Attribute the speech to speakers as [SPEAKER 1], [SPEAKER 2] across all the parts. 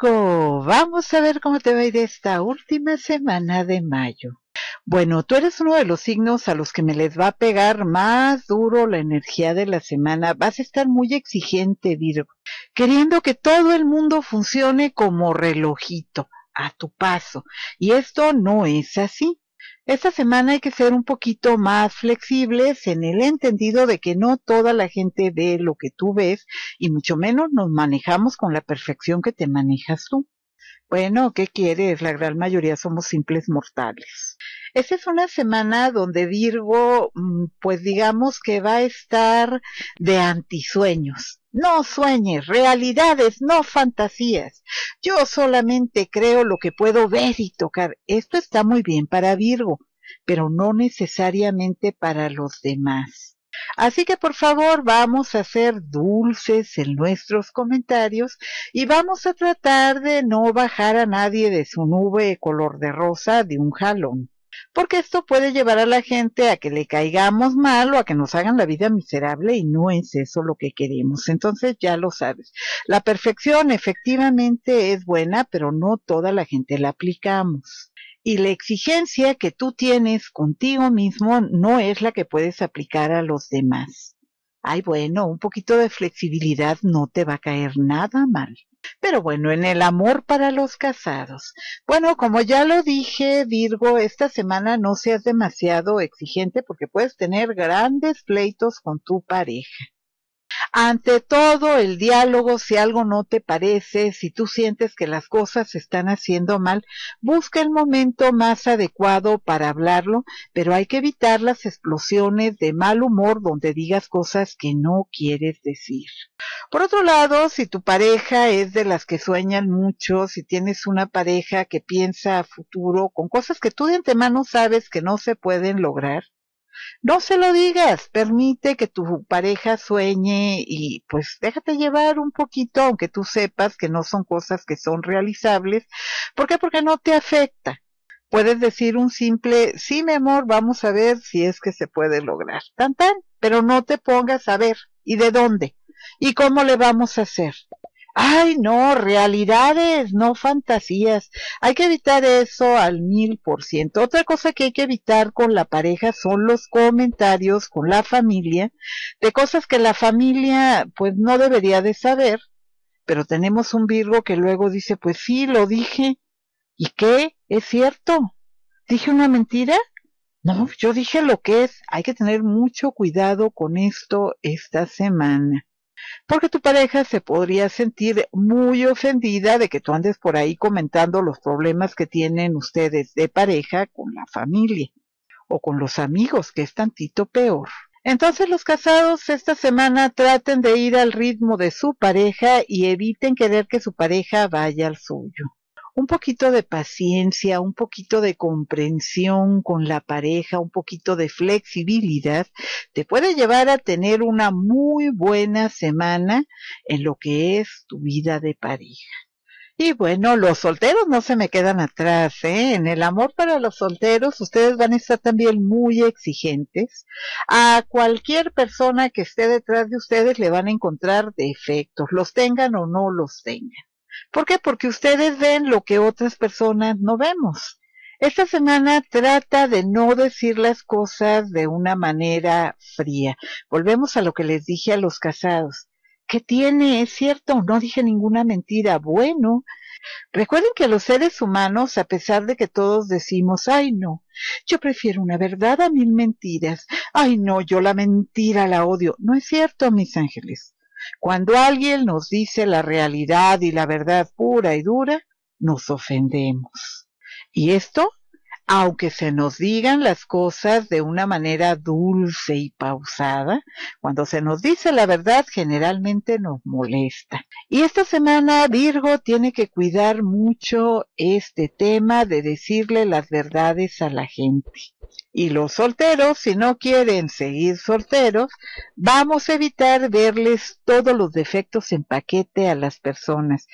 [SPEAKER 1] vamos a ver cómo te va a ir esta última semana de mayo. Bueno, tú eres uno de los signos a los que me les va a pegar más duro la energía de la semana. Vas a estar muy exigente, Virgo, queriendo que todo el mundo funcione como relojito, a tu paso. Y esto no es así. Esta semana hay que ser un poquito más flexibles en el entendido de que no toda la gente ve lo que tú ves y mucho menos nos manejamos con la perfección que te manejas tú. Bueno, ¿qué quieres? La gran mayoría somos simples mortales. Esa es una semana donde Virgo, mm, pues digamos que va a estar de antisueños. No sueñes, realidades, no fantasías. Yo solamente creo lo que puedo ver y tocar. Esto está muy bien para Virgo, pero no necesariamente para los demás. Así que por favor vamos a ser dulces en nuestros comentarios y vamos a tratar de no bajar a nadie de su nube color de rosa de un jalón, porque esto puede llevar a la gente a que le caigamos mal o a que nos hagan la vida miserable y no es eso lo que queremos. Entonces ya lo sabes, la perfección efectivamente es buena, pero no toda la gente la aplicamos y la exigencia que tú tienes contigo mismo no es la que puedes aplicar a los demás. Ay, bueno, un poquito de flexibilidad no te va a caer nada mal. Pero bueno, en el amor para los casados. Bueno, como ya lo dije, Virgo, esta semana no seas demasiado exigente porque puedes tener grandes pleitos con tu pareja. Ante todo, el diálogo, si algo no te parece, si tú sientes que las cosas se están haciendo mal, busca el momento más adecuado para hablarlo, pero hay que evitar las explosiones de mal humor donde digas cosas que no quieres decir. Por otro lado, si tu pareja es de las que sueñan mucho, si tienes una pareja que piensa a futuro con cosas que tú de antemano sabes que no se pueden lograr, no se lo digas, permite que tu pareja sueñe y pues déjate llevar un poquito, aunque tú sepas que no son cosas que son realizables. ¿Por qué? Porque no te afecta. Puedes decir un simple, sí, mi amor, vamos a ver si es que se puede lograr. Tan, tan, pero no te pongas a ver. ¿Y de dónde? ¿Y cómo le vamos a hacer? Ay, no, realidades, no fantasías. Hay que evitar eso al mil por ciento. Otra cosa que hay que evitar con la pareja son los comentarios con la familia de cosas que la familia pues no debería de saber, pero tenemos un Virgo que luego dice, pues sí, lo dije. ¿Y qué? ¿Es cierto? ¿Dije una mentira? No, yo dije lo que es. Hay que tener mucho cuidado con esto esta semana porque tu pareja se podría sentir muy ofendida de que tú andes por ahí comentando los problemas que tienen ustedes de pareja con la familia o con los amigos, que es tantito peor. Entonces los casados esta semana traten de ir al ritmo de su pareja y eviten querer que su pareja vaya al suyo un poquito de paciencia, un poquito de comprensión con la pareja, un poquito de flexibilidad, te puede llevar a tener una muy buena semana en lo que es tu vida de pareja. Y bueno, los solteros no se me quedan atrás, ¿eh? En el amor para los solteros, ustedes van a estar también muy exigentes. A cualquier persona que esté detrás de ustedes le van a encontrar defectos, los tengan o no los tengan. ¿Por qué? Porque ustedes ven lo que otras personas no vemos. Esta semana trata de no decir las cosas de una manera fría. Volvemos a lo que les dije a los casados. ¿Qué tiene? Es cierto, no dije ninguna mentira. Bueno, recuerden que los seres humanos, a pesar de que todos decimos, ay no, yo prefiero una verdad a mil mentiras. Ay no, yo la mentira la odio. No es cierto, mis ángeles. Cuando alguien nos dice la realidad y la verdad pura y dura, nos ofendemos. Y esto aunque se nos digan las cosas de una manera dulce y pausada, cuando se nos dice la verdad generalmente nos molesta. Y esta semana Virgo tiene que cuidar mucho este tema de decirle las verdades a la gente. Y los solteros, si no quieren seguir solteros, vamos a evitar verles todos los defectos en paquete a las personas,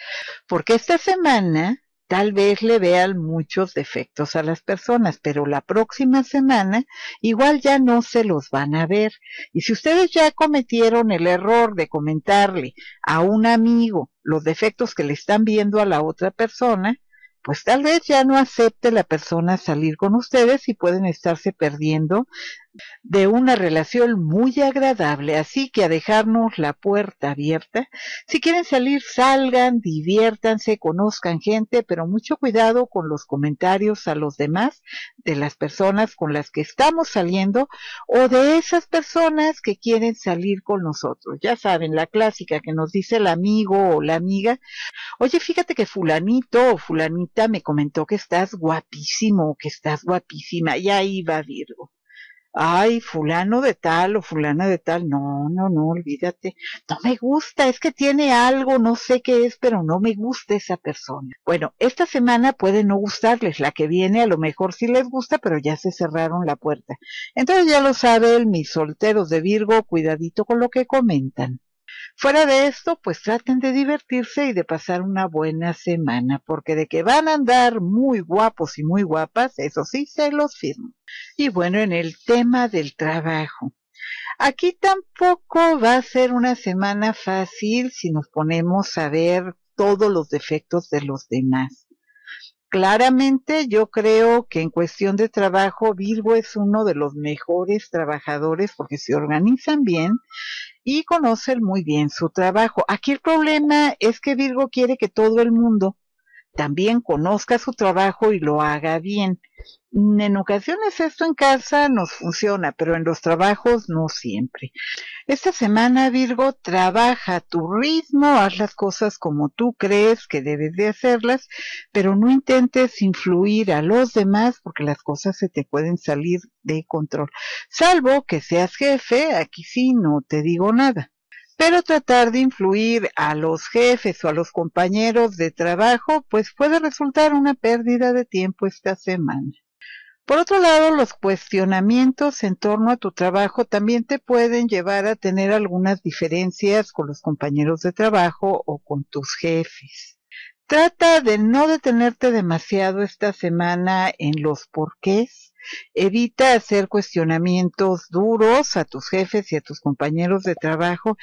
[SPEAKER 1] porque esta semana tal vez le vean muchos defectos a las personas, pero la próxima semana igual ya no se los van a ver. Y si ustedes ya cometieron el error de comentarle a un amigo los defectos que le están viendo a la otra persona, pues tal vez ya no acepte la persona salir con ustedes y pueden estarse perdiendo de una relación muy agradable, así que a dejarnos la puerta abierta. Si quieren salir, salgan, diviértanse, conozcan gente, pero mucho cuidado con los comentarios a los demás de las personas con las que estamos saliendo o de esas personas que quieren salir con nosotros. Ya saben, la clásica que nos dice el amigo o la amiga, oye, fíjate que fulanito o fulanita me comentó que estás guapísimo o que estás guapísima, y ahí va Virgo ay, fulano de tal o fulana de tal, no, no, no, olvídate, no me gusta, es que tiene algo, no sé qué es, pero no me gusta esa persona. Bueno, esta semana puede no gustarles, la que viene a lo mejor sí les gusta, pero ya se cerraron la puerta. Entonces ya lo saben mis solteros de Virgo, cuidadito con lo que comentan. Fuera de esto, pues traten de divertirse y de pasar una buena semana, porque de que van a andar muy guapos y muy guapas, eso sí, se los firmo. Y bueno, en el tema del trabajo. Aquí tampoco va a ser una semana fácil si nos ponemos a ver todos los defectos de los demás. Claramente yo creo que en cuestión de trabajo Virgo es uno de los mejores trabajadores porque se organizan bien y conocen muy bien su trabajo. Aquí el problema es que Virgo quiere que todo el mundo también conozca su trabajo y lo haga bien. Mm, en ocasiones esto en casa nos funciona, pero en los trabajos no siempre. Esta semana, Virgo, trabaja tu ritmo, haz las cosas como tú crees que debes de hacerlas, pero no intentes influir a los demás porque las cosas se te pueden salir de control. Salvo que seas jefe, aquí sí no te digo nada pero tratar de influir a los jefes o a los compañeros de trabajo pues puede resultar una pérdida de tiempo esta semana. Por otro lado, los cuestionamientos en torno a tu trabajo también te pueden llevar a tener algunas diferencias con los compañeros de trabajo o con tus jefes. Trata de no detenerte demasiado esta semana en los porqués evita hacer cuestionamientos duros a tus jefes y a tus compañeros de trabajo,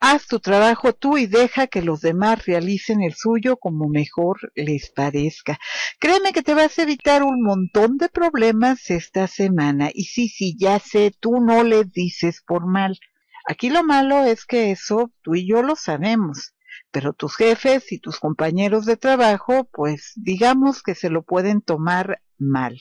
[SPEAKER 1] haz tu trabajo tú y deja que los demás realicen el suyo como mejor les parezca. Créeme que te vas a evitar un montón de problemas esta semana y sí, sí, ya sé, tú no le dices por mal. Aquí lo malo es que eso tú y yo lo sabemos pero tus jefes y tus compañeros de trabajo, pues digamos que se lo pueden tomar mal.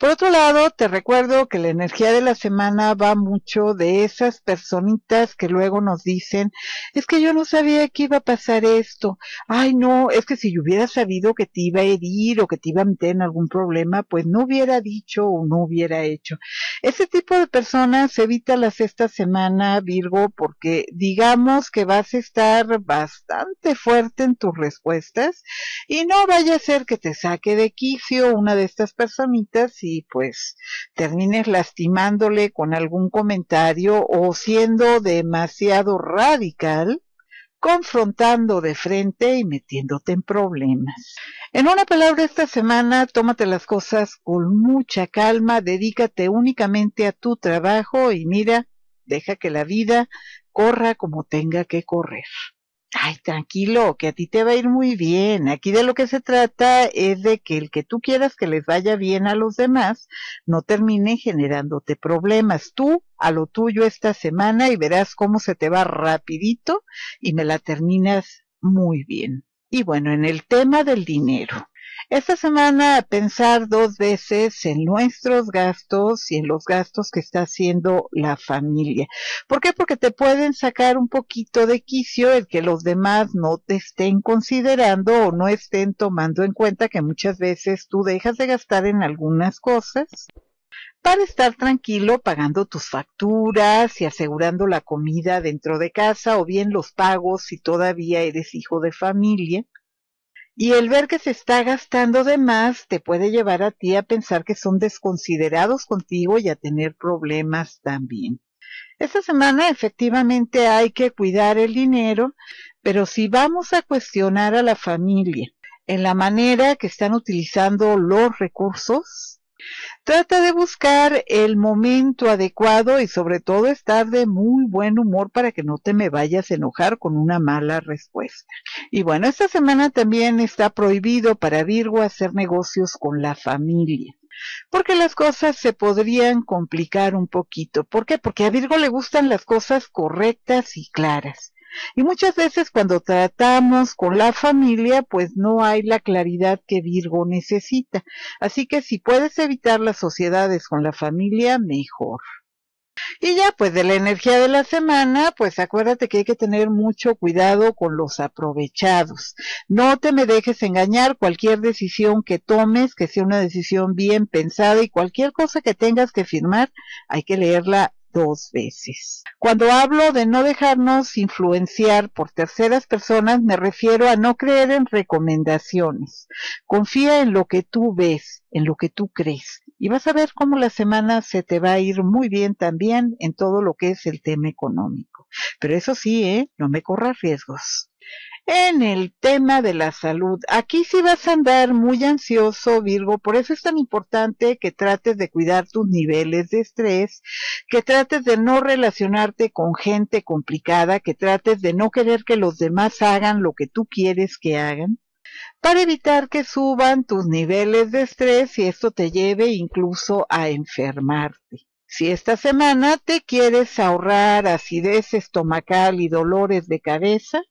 [SPEAKER 1] Por otro lado, te recuerdo que la energía de la semana va mucho de esas personitas que luego nos dicen, es que yo no sabía que iba a pasar esto, ay no, es que si yo hubiera sabido que te iba a herir o que te iba a meter en algún problema, pues no hubiera dicho o no hubiera hecho. Ese tipo de personas evítalas esta semana, Virgo, porque digamos que vas a estar bastante fuerte en tus respuestas y no vaya a ser que te saque de quicio una de estas personitas y pues termines lastimándole con algún comentario o siendo demasiado radical, confrontando de frente y metiéndote en problemas. En una palabra, esta semana tómate las cosas con mucha calma, dedícate únicamente a tu trabajo y mira, deja que la vida corra como tenga que correr ay, tranquilo, que a ti te va a ir muy bien. Aquí de lo que se trata es de que el que tú quieras que les vaya bien a los demás no termine generándote problemas. Tú a lo tuyo esta semana y verás cómo se te va rapidito y me la terminas muy bien. Y bueno, en el tema del dinero. Esta semana pensar dos veces en nuestros gastos y en los gastos que está haciendo la familia. ¿Por qué? Porque te pueden sacar un poquito de quicio el que los demás no te estén considerando o no estén tomando en cuenta que muchas veces tú dejas de gastar en algunas cosas para estar tranquilo pagando tus facturas y asegurando la comida dentro de casa o bien los pagos si todavía eres hijo de familia y el ver que se está gastando de más te puede llevar a ti a pensar que son desconsiderados contigo y a tener problemas también. Esta semana efectivamente hay que cuidar el dinero, pero si vamos a cuestionar a la familia en la manera que están utilizando los recursos, Trata de buscar el momento adecuado y sobre todo estar de muy buen humor para que no te me vayas a enojar con una mala respuesta. Y bueno, esta semana también está prohibido para Virgo hacer negocios con la familia porque las cosas se podrían complicar un poquito. ¿Por qué? Porque a Virgo le gustan las cosas correctas y claras. Y muchas veces cuando tratamos con la familia, pues no hay la claridad que Virgo necesita. Así que si puedes evitar las sociedades con la familia, mejor. Y ya, pues de la energía de la semana, pues acuérdate que hay que tener mucho cuidado con los aprovechados. No te me dejes engañar, cualquier decisión que tomes, que sea una decisión bien pensada y cualquier cosa que tengas que firmar, hay que leerla dos veces. Cuando hablo de no dejarnos influenciar por terceras personas, me refiero a no creer en recomendaciones. Confía en lo que tú ves, en lo que tú crees. Y vas a ver cómo la semana se te va a ir muy bien también en todo lo que es el tema económico. Pero eso sí, ¿eh? No me corras riesgos. En el tema de la salud, aquí sí vas a andar muy ansioso, Virgo, por eso es tan importante que trates de cuidar tus niveles de estrés, que trates de no relacionarte con gente complicada, que trates de no querer que los demás hagan lo que tú quieres que hagan para evitar que suban tus niveles de estrés y esto te lleve incluso a enfermarte. Si esta semana te quieres ahorrar acidez estomacal y dolores de cabeza,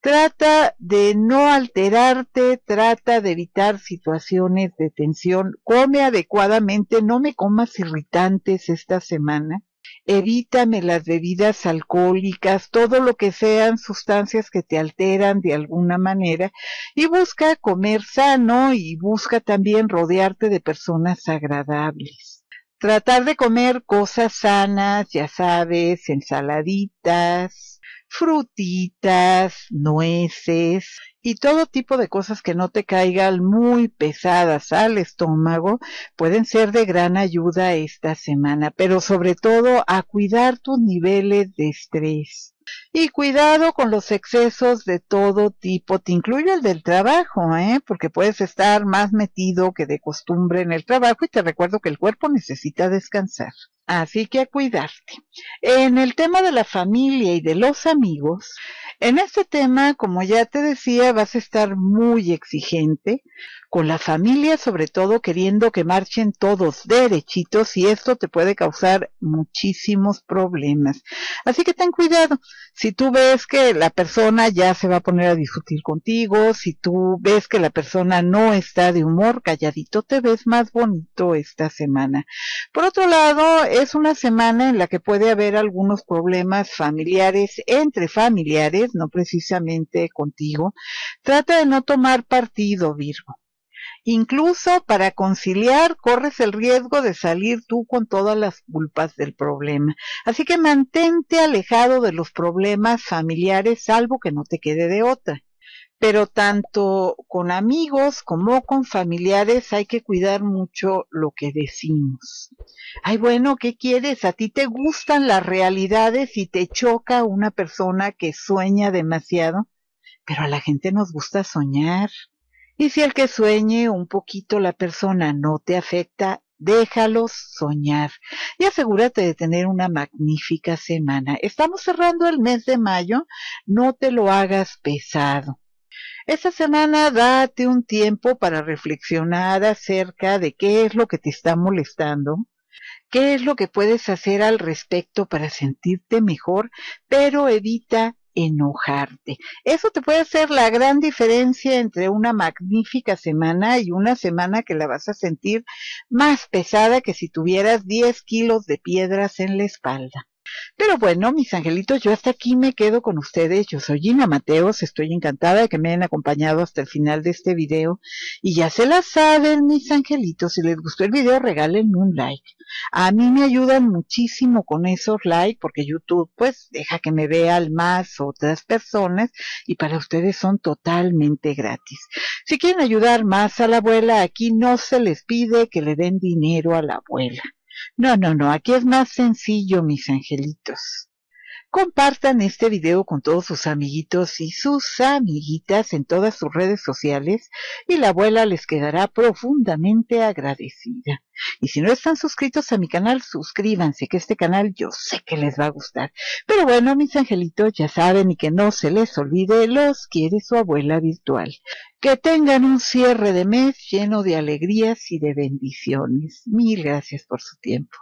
[SPEAKER 1] trata de no alterarte, trata de evitar situaciones de tensión, come adecuadamente, no me comas irritantes esta semana, evítame las bebidas alcohólicas, todo lo que sean sustancias que te alteran de alguna manera y busca comer sano y busca también rodearte de personas agradables. Tratar de comer cosas sanas, ya sabes, ensaladitas, frutitas, nueces, y todo tipo de cosas que no te caigan muy pesadas al estómago pueden ser de gran ayuda esta semana, pero sobre todo a cuidar tus niveles de estrés. Y cuidado con los excesos de todo tipo, te incluye el del trabajo, ¿eh? porque puedes estar más metido que de costumbre en el trabajo y te recuerdo que el cuerpo necesita descansar. Así que a cuidarte. En el tema de la familia y de los amigos, en este tema, como ya te decía, vas a estar muy exigente con la familia, sobre todo queriendo que marchen todos derechitos y esto te puede causar muchísimos problemas. Así que ten cuidado. Si tú ves que la persona ya se va a poner a discutir contigo, si tú ves que la persona no está de humor, calladito te ves más bonito esta semana. Por otro lado, es una semana en la que puede haber algunos problemas familiares entre familiares, no precisamente contigo. Trata de no tomar partido, Virgo. Incluso para conciliar corres el riesgo de salir tú con todas las culpas del problema. Así que mantente alejado de los problemas familiares salvo que no te quede de otra pero tanto con amigos como con familiares hay que cuidar mucho lo que decimos. Ay, bueno, ¿qué quieres? A ti te gustan las realidades y te choca una persona que sueña demasiado, pero a la gente nos gusta soñar. Y si el que sueñe un poquito la persona no te afecta, déjalos soñar y asegúrate de tener una magnífica semana. Estamos cerrando el mes de mayo, no te lo hagas pesado. Esa semana date un tiempo para reflexionar acerca de qué es lo que te está molestando, qué es lo que puedes hacer al respecto para sentirte mejor, pero evita enojarte. Eso te puede hacer la gran diferencia entre una magnífica semana y una semana que la vas a sentir más pesada que si tuvieras 10 kilos de piedras en la espalda. Pero bueno, mis angelitos, yo hasta aquí me quedo con ustedes. Yo soy Gina Mateos, estoy encantada de que me hayan acompañado hasta el final de este video. Y ya se la saben, mis angelitos, si les gustó el video, regalen un like. A mí me ayudan muchísimo con esos likes, porque YouTube, pues, deja que me vean más otras personas, y para ustedes son totalmente gratis. Si quieren ayudar más a la abuela, aquí no se les pide que le den dinero a la abuela no, no, no, aquí es más sencillo, mis angelitos. Compartan este video con todos sus amiguitos y sus amiguitas en todas sus redes sociales y la abuela les quedará profundamente agradecida. Y si no están suscritos a mi canal, suscríbanse, que este canal yo sé que les va a gustar. Pero bueno, mis angelitos ya saben y que no se les olvide, los quiere su abuela virtual. Que tengan un cierre de mes lleno de alegrías y de bendiciones. Mil gracias por su tiempo.